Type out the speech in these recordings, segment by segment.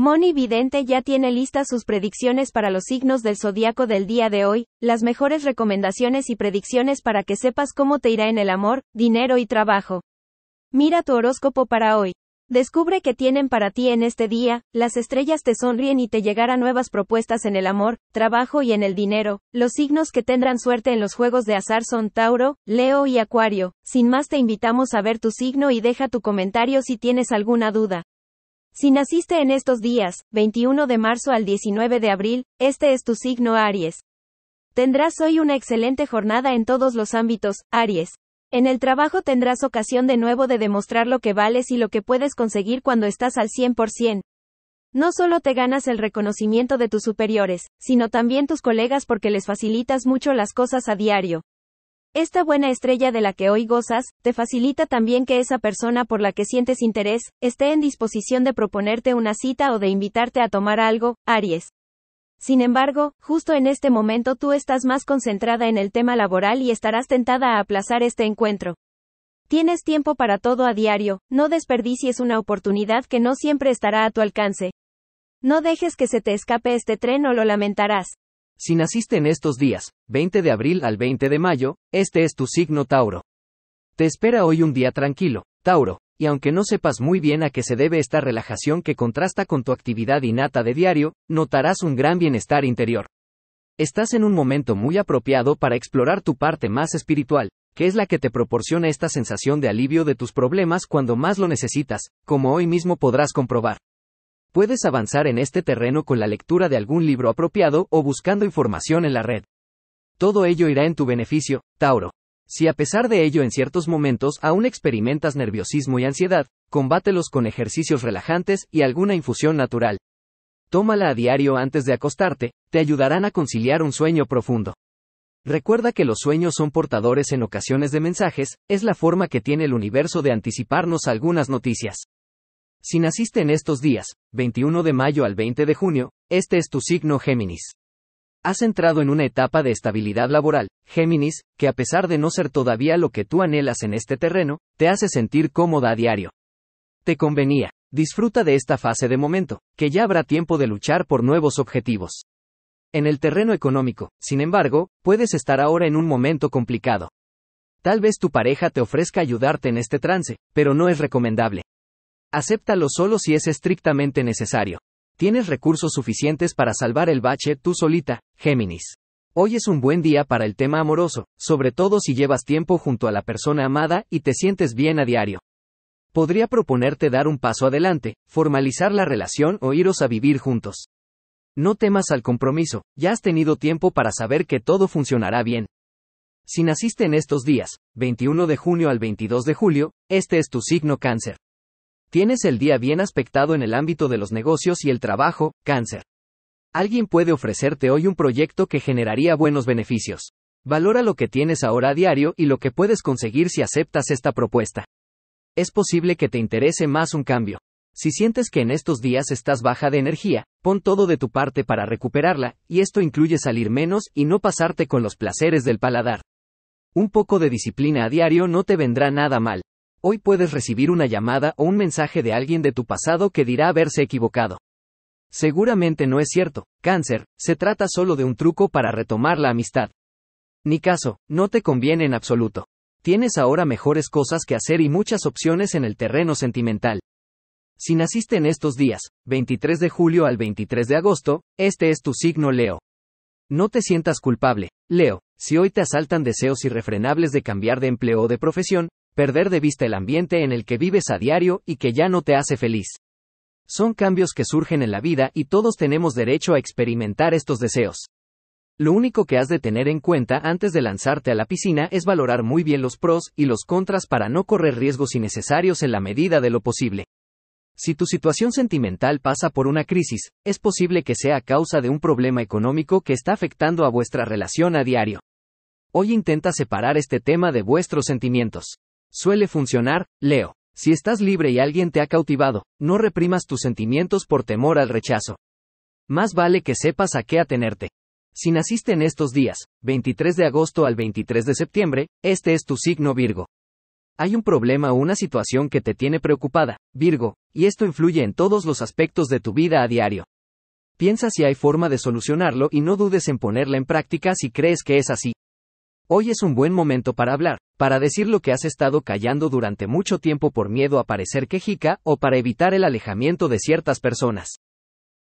Moni Vidente ya tiene listas sus predicciones para los signos del zodiaco del día de hoy, las mejores recomendaciones y predicciones para que sepas cómo te irá en el amor, dinero y trabajo. Mira tu horóscopo para hoy. Descubre qué tienen para ti en este día, las estrellas te sonríen y te llegarán nuevas propuestas en el amor, trabajo y en el dinero. Los signos que tendrán suerte en los juegos de azar son Tauro, Leo y Acuario. Sin más te invitamos a ver tu signo y deja tu comentario si tienes alguna duda. Si naciste en estos días, 21 de marzo al 19 de abril, este es tu signo Aries. Tendrás hoy una excelente jornada en todos los ámbitos, Aries. En el trabajo tendrás ocasión de nuevo de demostrar lo que vales y lo que puedes conseguir cuando estás al 100%. No solo te ganas el reconocimiento de tus superiores, sino también tus colegas porque les facilitas mucho las cosas a diario. Esta buena estrella de la que hoy gozas, te facilita también que esa persona por la que sientes interés, esté en disposición de proponerte una cita o de invitarte a tomar algo, Aries. Sin embargo, justo en este momento tú estás más concentrada en el tema laboral y estarás tentada a aplazar este encuentro. Tienes tiempo para todo a diario, no desperdicies una oportunidad que no siempre estará a tu alcance. No dejes que se te escape este tren o lo lamentarás. Si naciste en estos días, 20 de abril al 20 de mayo, este es tu signo Tauro. Te espera hoy un día tranquilo, Tauro, y aunque no sepas muy bien a qué se debe esta relajación que contrasta con tu actividad innata de diario, notarás un gran bienestar interior. Estás en un momento muy apropiado para explorar tu parte más espiritual, que es la que te proporciona esta sensación de alivio de tus problemas cuando más lo necesitas, como hoy mismo podrás comprobar. Puedes avanzar en este terreno con la lectura de algún libro apropiado o buscando información en la red. Todo ello irá en tu beneficio, Tauro. Si a pesar de ello en ciertos momentos aún experimentas nerviosismo y ansiedad, combátelos con ejercicios relajantes y alguna infusión natural. Tómala a diario antes de acostarte, te ayudarán a conciliar un sueño profundo. Recuerda que los sueños son portadores en ocasiones de mensajes, es la forma que tiene el universo de anticiparnos algunas noticias. Si naciste en estos días, 21 de mayo al 20 de junio, este es tu signo Géminis. Has entrado en una etapa de estabilidad laboral, Géminis, que a pesar de no ser todavía lo que tú anhelas en este terreno, te hace sentir cómoda a diario. Te convenía, disfruta de esta fase de momento, que ya habrá tiempo de luchar por nuevos objetivos. En el terreno económico, sin embargo, puedes estar ahora en un momento complicado. Tal vez tu pareja te ofrezca ayudarte en este trance, pero no es recomendable. Acéptalo solo si es estrictamente necesario. Tienes recursos suficientes para salvar el bache tú solita, Géminis. Hoy es un buen día para el tema amoroso, sobre todo si llevas tiempo junto a la persona amada y te sientes bien a diario. Podría proponerte dar un paso adelante, formalizar la relación o iros a vivir juntos. No temas al compromiso, ya has tenido tiempo para saber que todo funcionará bien. Si naciste en estos días, 21 de junio al 22 de julio, este es tu signo cáncer. Tienes el día bien aspectado en el ámbito de los negocios y el trabajo, cáncer. Alguien puede ofrecerte hoy un proyecto que generaría buenos beneficios. Valora lo que tienes ahora a diario y lo que puedes conseguir si aceptas esta propuesta. Es posible que te interese más un cambio. Si sientes que en estos días estás baja de energía, pon todo de tu parte para recuperarla, y esto incluye salir menos y no pasarte con los placeres del paladar. Un poco de disciplina a diario no te vendrá nada mal. Hoy puedes recibir una llamada o un mensaje de alguien de tu pasado que dirá haberse equivocado. Seguramente no es cierto, cáncer, se trata solo de un truco para retomar la amistad. Ni caso, no te conviene en absoluto. Tienes ahora mejores cosas que hacer y muchas opciones en el terreno sentimental. Si naciste en estos días, 23 de julio al 23 de agosto, este es tu signo Leo. No te sientas culpable, Leo, si hoy te asaltan deseos irrefrenables de cambiar de empleo o de profesión, perder de vista el ambiente en el que vives a diario y que ya no te hace feliz. Son cambios que surgen en la vida y todos tenemos derecho a experimentar estos deseos. Lo único que has de tener en cuenta antes de lanzarte a la piscina es valorar muy bien los pros y los contras para no correr riesgos innecesarios en la medida de lo posible. Si tu situación sentimental pasa por una crisis, es posible que sea a causa de un problema económico que está afectando a vuestra relación a diario. Hoy intenta separar este tema de vuestros sentimientos. Suele funcionar, Leo. Si estás libre y alguien te ha cautivado, no reprimas tus sentimientos por temor al rechazo. Más vale que sepas a qué atenerte. Si naciste en estos días, 23 de agosto al 23 de septiembre, este es tu signo Virgo. Hay un problema o una situación que te tiene preocupada, Virgo, y esto influye en todos los aspectos de tu vida a diario. Piensa si hay forma de solucionarlo y no dudes en ponerla en práctica si crees que es así. Hoy es un buen momento para hablar, para decir lo que has estado callando durante mucho tiempo por miedo a parecer quejica o para evitar el alejamiento de ciertas personas.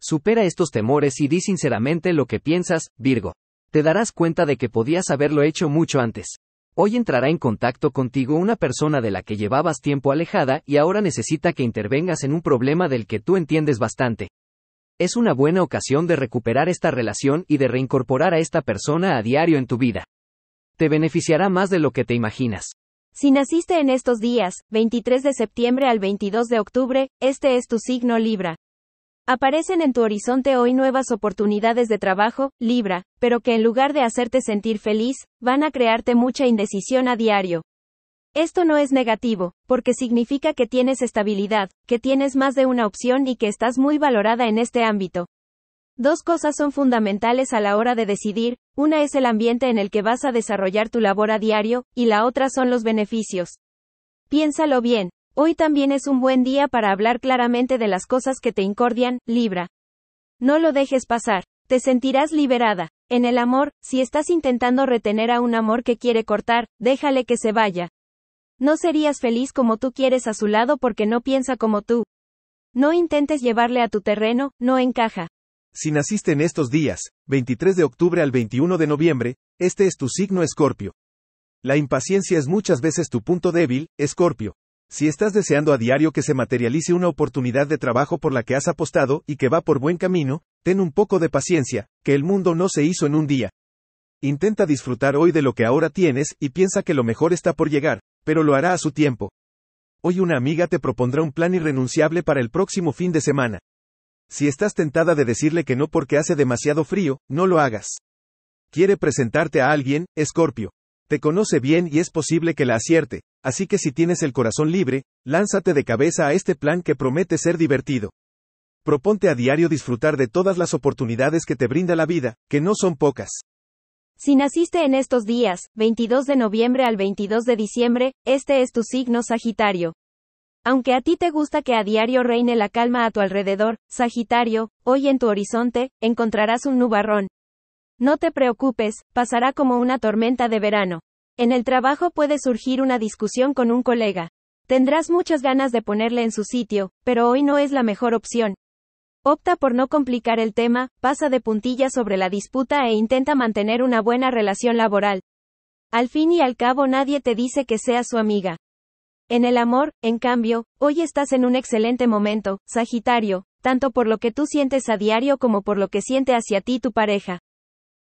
Supera estos temores y di sinceramente lo que piensas, Virgo. Te darás cuenta de que podías haberlo hecho mucho antes. Hoy entrará en contacto contigo una persona de la que llevabas tiempo alejada y ahora necesita que intervengas en un problema del que tú entiendes bastante. Es una buena ocasión de recuperar esta relación y de reincorporar a esta persona a diario en tu vida. Te beneficiará más de lo que te imaginas. Si naciste en estos días, 23 de septiembre al 22 de octubre, este es tu signo Libra. Aparecen en tu horizonte hoy nuevas oportunidades de trabajo, Libra, pero que en lugar de hacerte sentir feliz, van a crearte mucha indecisión a diario. Esto no es negativo, porque significa que tienes estabilidad, que tienes más de una opción y que estás muy valorada en este ámbito. Dos cosas son fundamentales a la hora de decidir, una es el ambiente en el que vas a desarrollar tu labor a diario, y la otra son los beneficios. Piénsalo bien, hoy también es un buen día para hablar claramente de las cosas que te incordian, Libra. No lo dejes pasar, te sentirás liberada. En el amor, si estás intentando retener a un amor que quiere cortar, déjale que se vaya. No serías feliz como tú quieres a su lado porque no piensa como tú. No intentes llevarle a tu terreno, no encaja. Si naciste en estos días, 23 de octubre al 21 de noviembre, este es tu signo Escorpio. La impaciencia es muchas veces tu punto débil, Escorpio. Si estás deseando a diario que se materialice una oportunidad de trabajo por la que has apostado y que va por buen camino, ten un poco de paciencia, que el mundo no se hizo en un día. Intenta disfrutar hoy de lo que ahora tienes y piensa que lo mejor está por llegar, pero lo hará a su tiempo. Hoy una amiga te propondrá un plan irrenunciable para el próximo fin de semana. Si estás tentada de decirle que no porque hace demasiado frío, no lo hagas. Quiere presentarte a alguien, Escorpio. Te conoce bien y es posible que la acierte, así que si tienes el corazón libre, lánzate de cabeza a este plan que promete ser divertido. Proponte a diario disfrutar de todas las oportunidades que te brinda la vida, que no son pocas. Si naciste en estos días, 22 de noviembre al 22 de diciembre, este es tu signo Sagitario. Aunque a ti te gusta que a diario reine la calma a tu alrededor, Sagitario, hoy en tu horizonte, encontrarás un nubarrón. No te preocupes, pasará como una tormenta de verano. En el trabajo puede surgir una discusión con un colega. Tendrás muchas ganas de ponerle en su sitio, pero hoy no es la mejor opción. Opta por no complicar el tema, pasa de puntillas sobre la disputa e intenta mantener una buena relación laboral. Al fin y al cabo nadie te dice que seas su amiga. En el amor, en cambio, hoy estás en un excelente momento, Sagitario, tanto por lo que tú sientes a diario como por lo que siente hacia ti tu pareja.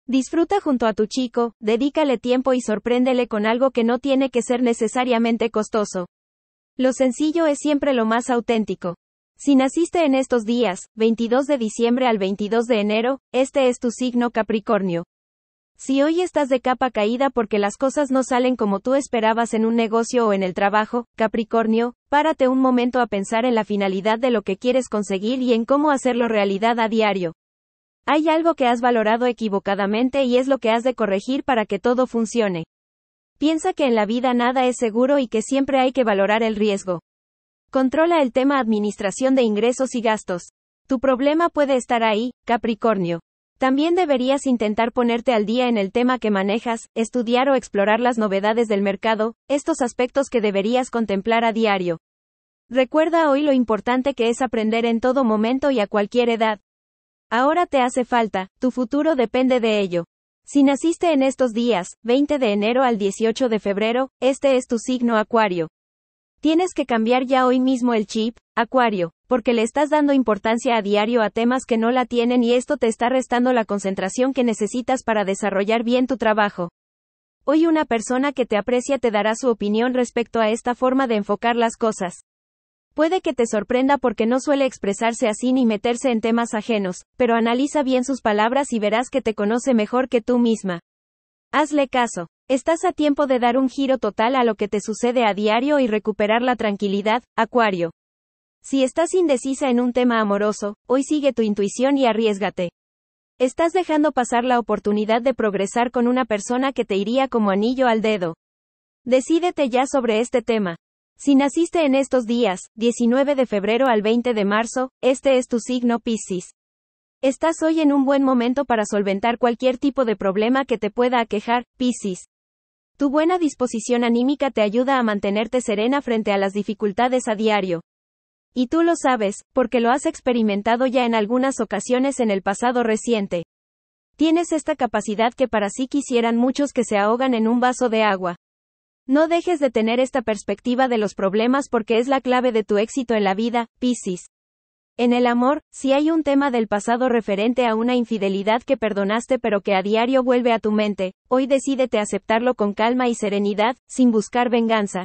Disfruta junto a tu chico, dedícale tiempo y sorpréndele con algo que no tiene que ser necesariamente costoso. Lo sencillo es siempre lo más auténtico. Si naciste en estos días, 22 de diciembre al 22 de enero, este es tu signo Capricornio. Si hoy estás de capa caída porque las cosas no salen como tú esperabas en un negocio o en el trabajo, Capricornio, párate un momento a pensar en la finalidad de lo que quieres conseguir y en cómo hacerlo realidad a diario. Hay algo que has valorado equivocadamente y es lo que has de corregir para que todo funcione. Piensa que en la vida nada es seguro y que siempre hay que valorar el riesgo. Controla el tema administración de ingresos y gastos. Tu problema puede estar ahí, Capricornio. También deberías intentar ponerte al día en el tema que manejas, estudiar o explorar las novedades del mercado, estos aspectos que deberías contemplar a diario. Recuerda hoy lo importante que es aprender en todo momento y a cualquier edad. Ahora te hace falta, tu futuro depende de ello. Si naciste en estos días, 20 de enero al 18 de febrero, este es tu signo Acuario. Tienes que cambiar ya hoy mismo el chip, Acuario, porque le estás dando importancia a diario a temas que no la tienen y esto te está restando la concentración que necesitas para desarrollar bien tu trabajo. Hoy una persona que te aprecia te dará su opinión respecto a esta forma de enfocar las cosas. Puede que te sorprenda porque no suele expresarse así ni meterse en temas ajenos, pero analiza bien sus palabras y verás que te conoce mejor que tú misma. Hazle caso. Estás a tiempo de dar un giro total a lo que te sucede a diario y recuperar la tranquilidad, Acuario. Si estás indecisa en un tema amoroso, hoy sigue tu intuición y arriesgate. Estás dejando pasar la oportunidad de progresar con una persona que te iría como anillo al dedo. Decídete ya sobre este tema. Si naciste en estos días, 19 de febrero al 20 de marzo, este es tu signo Piscis. Estás hoy en un buen momento para solventar cualquier tipo de problema que te pueda aquejar, Piscis. Tu buena disposición anímica te ayuda a mantenerte serena frente a las dificultades a diario. Y tú lo sabes, porque lo has experimentado ya en algunas ocasiones en el pasado reciente. Tienes esta capacidad que para sí quisieran muchos que se ahogan en un vaso de agua. No dejes de tener esta perspectiva de los problemas porque es la clave de tu éxito en la vida, Piscis. En el amor, si hay un tema del pasado referente a una infidelidad que perdonaste pero que a diario vuelve a tu mente, hoy decídete aceptarlo con calma y serenidad, sin buscar venganza.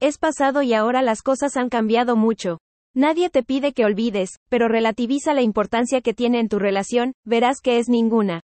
Es pasado y ahora las cosas han cambiado mucho. Nadie te pide que olvides, pero relativiza la importancia que tiene en tu relación, verás que es ninguna.